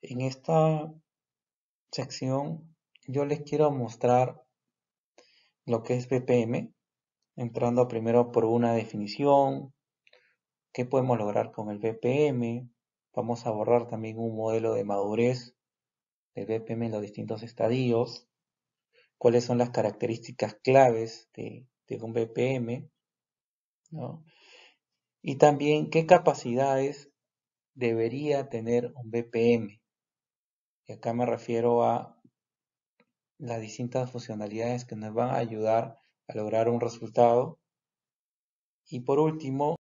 En esta sección yo les quiero mostrar lo que es BPM, entrando primero por una definición, qué podemos lograr con el BPM, vamos a borrar también un modelo de madurez del BPM en los distintos estadios, cuáles son las características claves de, un BPM, y también qué capacidades debería tener un BPM. Y acá me refiero a las distintas funcionalidades que nos van a ayudar a lograr un resultado. Y por último,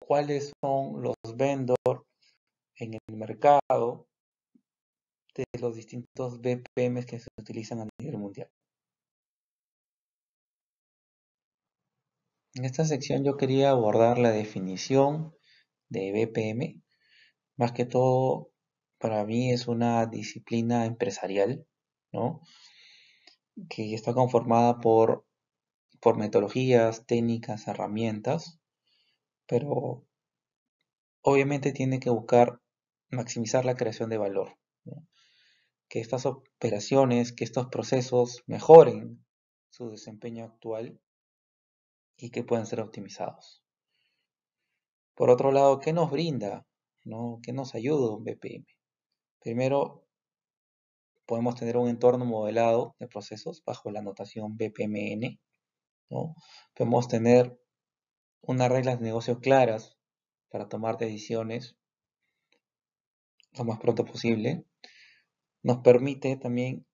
cuáles son los vendors en el mercado de los distintos BPMs que se utilizan a nivel mundial. En esta sección yo quería abordar la definición de BPM, más que todo para mí es una disciplina empresarial, ¿no? Que está conformada por, por metodologías, técnicas, herramientas, pero obviamente tiene que buscar maximizar la creación de valor. Que estas operaciones, que estos procesos mejoren su desempeño actual y que puedan ser optimizados. Por otro lado, ¿qué nos brinda? ¿no? ¿Qué nos ayuda un BPM? Primero, podemos tener un entorno modelado de procesos bajo la notación BPMN. Podemos tener unas reglas de negocio claras para tomar decisiones lo más pronto posible. Nos permite también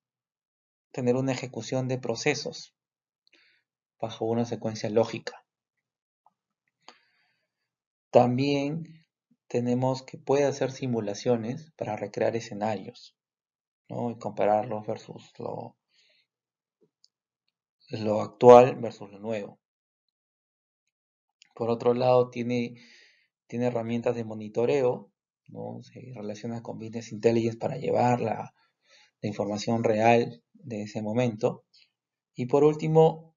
tener una ejecución de procesos bajo una secuencia lógica. También tenemos que puede hacer simulaciones para recrear escenarios y compararlos versus lo, actual versus lo nuevo. Por otro lado, tiene, tiene herramientas de monitoreo, ¿no? se relaciona con Business Intelligence para llevar la, la información real de ese momento. Y por último,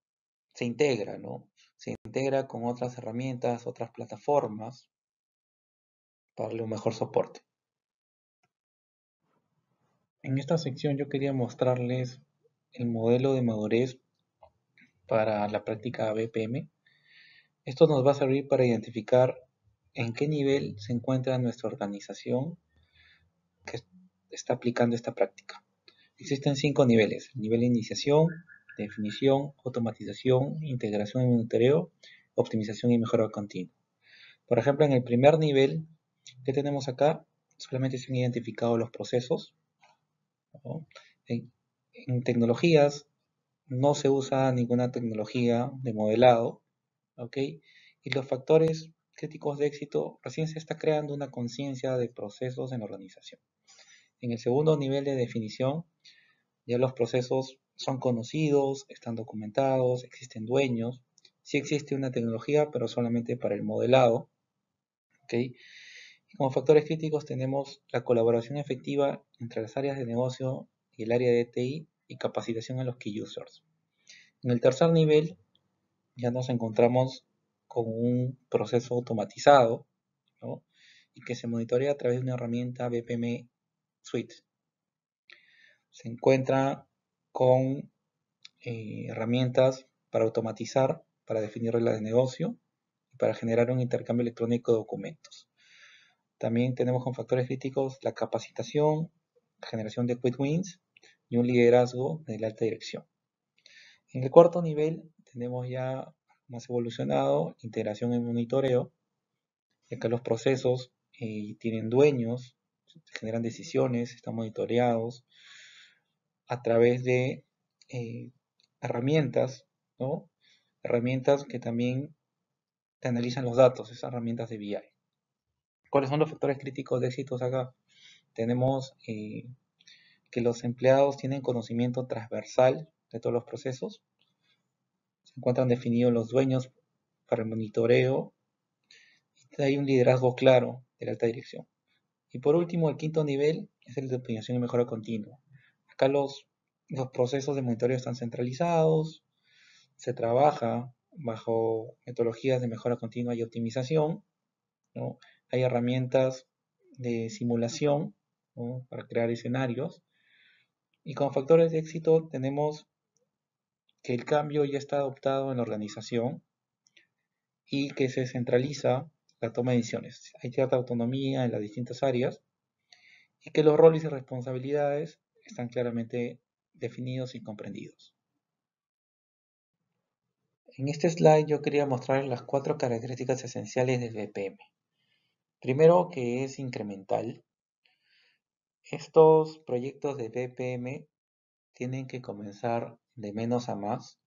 se integra, ¿no? Se integra con otras herramientas, otras plataformas, darle un mejor soporte. En esta sección yo quería mostrarles el modelo de madurez para la práctica BPM. Esto nos va a servir para identificar en qué nivel se encuentra nuestra organización que está aplicando esta práctica. Existen cinco niveles, nivel de iniciación, definición, automatización, integración y monitoreo, optimización y mejora continua. Por ejemplo, en el primer nivel ¿Qué tenemos acá? Solamente se han identificado los procesos. Eh, en, tecnologías no se usa ninguna tecnología de modelado. ¿ok? Y los factores críticos de éxito, recién se está creando una conciencia de procesos en la organización. En el segundo nivel de definición, ya los procesos son conocidos, están documentados, existen dueños. Sí existe una tecnología, pero solamente para el modelado. ¿okay? como factores críticos tenemos la colaboración efectiva entre las áreas de negocio y el área de e TI y capacitación a los key users. En el tercer nivel ya nos encontramos con un proceso automatizado y que se monitorea a través de una herramienta BPM Suite. Se encuentra con eh, herramientas para automatizar, para definir reglas de negocio y para generar un intercambio electrónico de documentos. También tenemos con factores críticos la capacitación, generación de quick wins y un liderazgo de la alta dirección. En el cuarto nivel tenemos ya más evolucionado integración en monitoreo, ya que los procesos eh, tienen dueños, generan decisiones, están monitoreados a través de eh, herramientas, ¿no? herramientas que también analizan los datos, esas herramientas de BI. ¿Cuáles son los factores críticos de éxitos acá? Tenemos eh, que los empleados tienen conocimiento transversal de todos los procesos. Se encuentran definidos los dueños para el monitoreo. hay un liderazgo claro de la alta dirección. Y por último, el quinto nivel es el de optimización y mejora continua. Acá los, los procesos de monitoreo están centralizados, se trabaja bajo metodologías de mejora continua y optimización. ¿no? hay herramientas de simulación para crear escenarios. Y con factores de éxito tenemos que el cambio ya está adoptado en la organización y que se centraliza la toma de decisiones. Hay cierta autonomía en las distintas áreas y que los roles y responsabilidades están claramente definidos y comprendidos. En este slide yo quería mostrar las cuatro características esenciales del BPM. Primero que es incremental. Estos proyectos de BPM tienen que comenzar de menos a más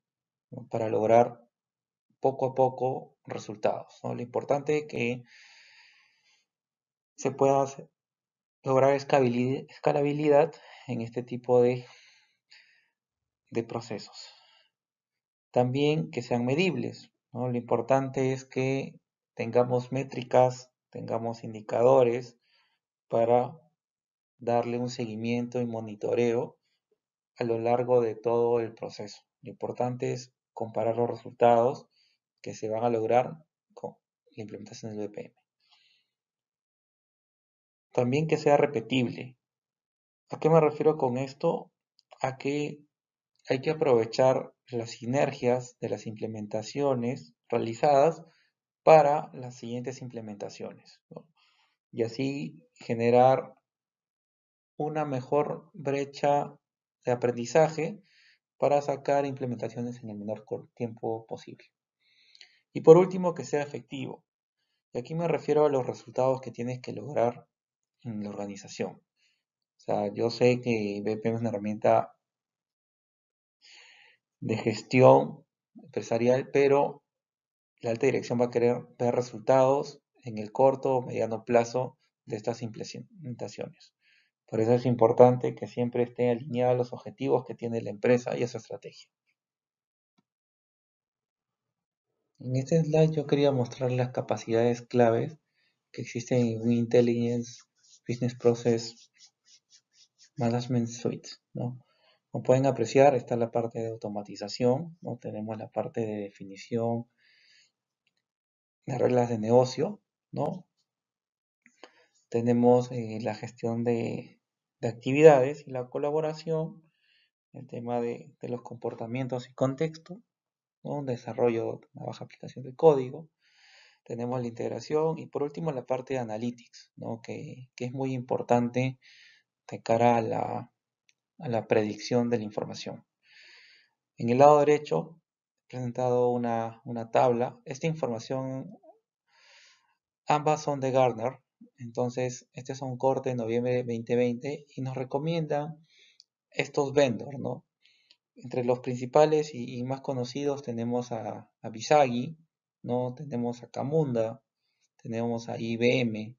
para lograr poco a poco resultados. Lo importante es que se pueda lograr escalabilidad en este tipo de, de procesos. También que sean medibles. Lo importante es que tengamos métricas tengamos indicadores para darle un seguimiento y monitoreo a lo largo de todo el proceso. Lo importante es comparar los resultados que se van a lograr con la implementación del BPM. También que sea repetible. ¿A qué me refiero con esto? A que hay que aprovechar las sinergias de las implementaciones realizadas para las siguientes implementaciones. Y así generar una mejor brecha de aprendizaje para sacar implementaciones en el menor tiempo posible. Y por último, que sea efectivo. Y aquí me refiero a los resultados que tienes que lograr en la organización. O sea, yo sé que BPM es una herramienta de gestión empresarial, pero la alta dirección va a querer ver resultados en el corto o mediano plazo de estas implementaciones. Por eso es importante que siempre estén alineados los objetivos que tiene la empresa y esa estrategia. En este slide yo quería mostrar las capacidades claves que existen en Intelligence Business Process Management Suite. ¿no? Como pueden apreciar, está la parte de automatización, ¿no? tenemos la parte de definición, las reglas de negocio, ¿no? Tenemos eh, la gestión de, actividades y la colaboración, el tema de, los comportamientos y contexto, Un desarrollo, una baja aplicación de código. Tenemos la integración y por último la parte de analytics, ¿no? que, es muy importante de cara a la, a la predicción de la información. En el lado derecho presentado una, tabla. Esta información, ambas son de Gartner. Entonces, este es un corte de noviembre de 2020 y nos recomiendan estos vendors, ¿no? Entre los principales y, más conocidos tenemos a, a, ¿no? Tenemos a Camunda, tenemos a IBM,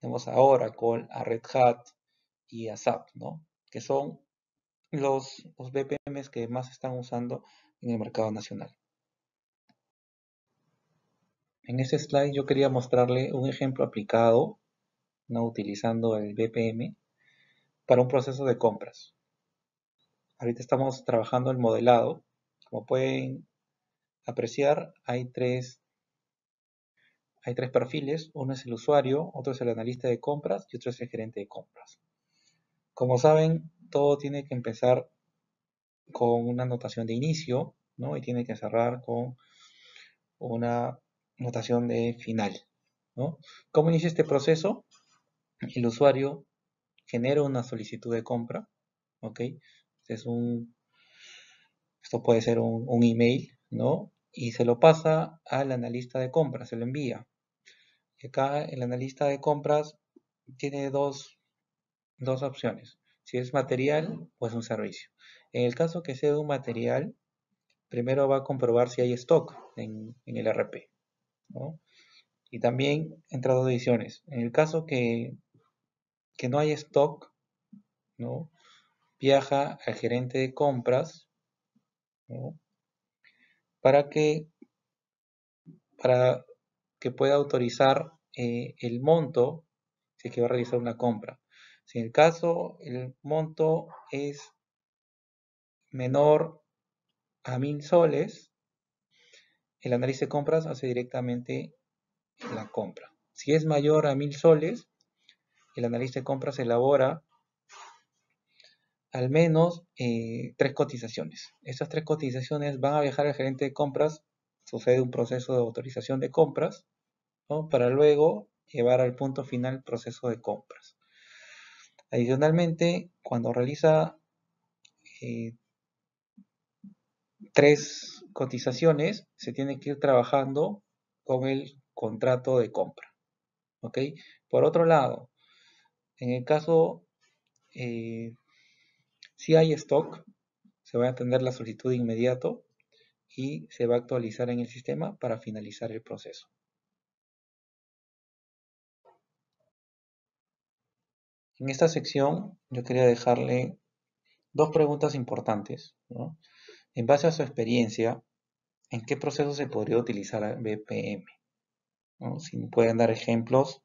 Tenemos a Oracle, a Red Hat y a SAP, ¿no? Que son los, los BPMs que más están usando en el mercado nacional. En este slide yo quería mostrarle un ejemplo aplicado, no utilizando el BPM, para un proceso de compras. Ahorita estamos trabajando el modelado. Como pueden apreciar, hay tres, hay tres perfiles. Uno es el usuario, otro es el analista de compras y otro es el gerente de compras. Como saben, todo tiene que empezar con una notación de inicio, ¿no? Y tiene que cerrar con una notación de final, ¿no? ¿Cómo inicia este proceso? El usuario genera una solicitud de compra, es un, esto puede ser un, email, ¿no? Y se lo pasa al analista de compras, se lo envía. Y acá el analista de compras tiene dos, dos opciones. Si es material, o es pues un servicio. En el caso que sea un material, primero va a comprobar si hay stock en, el RP. Y también entra dos ediciones. En el caso que, no hay stock, ¿no? viaja al gerente de compras para, que, para que pueda autorizar eh, el monto si es que va a realizar una compra. Si en el caso el monto es menor a mil soles, el análisis de compras hace directamente la compra. Si es mayor a mil soles, el análisis de compras elabora al menos eh, tres cotizaciones. Estas tres cotizaciones van a viajar al gerente de compras, sucede un proceso de autorización de compras, para luego llevar al punto final el proceso de compras. Adicionalmente, cuando realiza eh, tres cotizaciones, se tiene que ir trabajando con el contrato de compra. Por otro lado, en el caso, eh, si hay stock, se va a atender la solicitud de inmediato y se va a actualizar en el sistema para finalizar el proceso. En esta sección yo quería dejarle dos preguntas importantes. En base a su experiencia, ¿en qué proceso se podría utilizar BPM? Si me pueden dar ejemplos,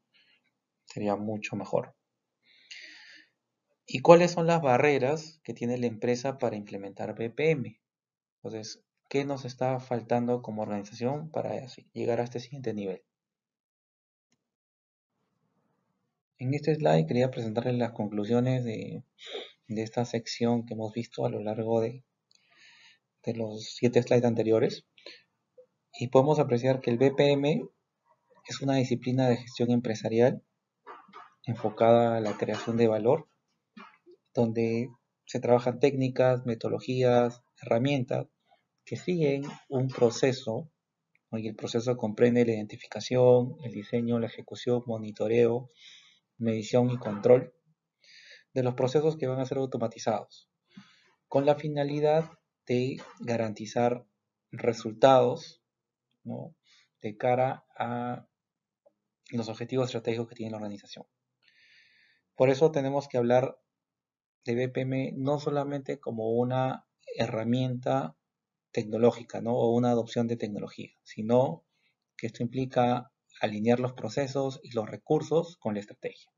sería mucho mejor. ¿Y cuáles son las barreras que tiene la empresa para implementar BPM? Entonces, ¿qué nos está faltando como organización para llegar a este siguiente nivel? En este slide quería presentarles las conclusiones de, esta sección que hemos visto a lo largo de, de los siete slides anteriores. Y podemos apreciar que el BPM es una disciplina de gestión empresarial enfocada a la creación de valor, donde se trabajan técnicas, metodologías, herramientas que siguen un proceso y el proceso comprende la identificación, el diseño, la ejecución, monitoreo, medición y control de los procesos que van a ser automatizados, con la finalidad de garantizar resultados de cara a los objetivos estratégicos que tiene la organización. Por eso tenemos que hablar de BPM no solamente como una herramienta tecnológica o una adopción de tecnología, sino que esto implica alinear los procesos y los recursos con la estrategia.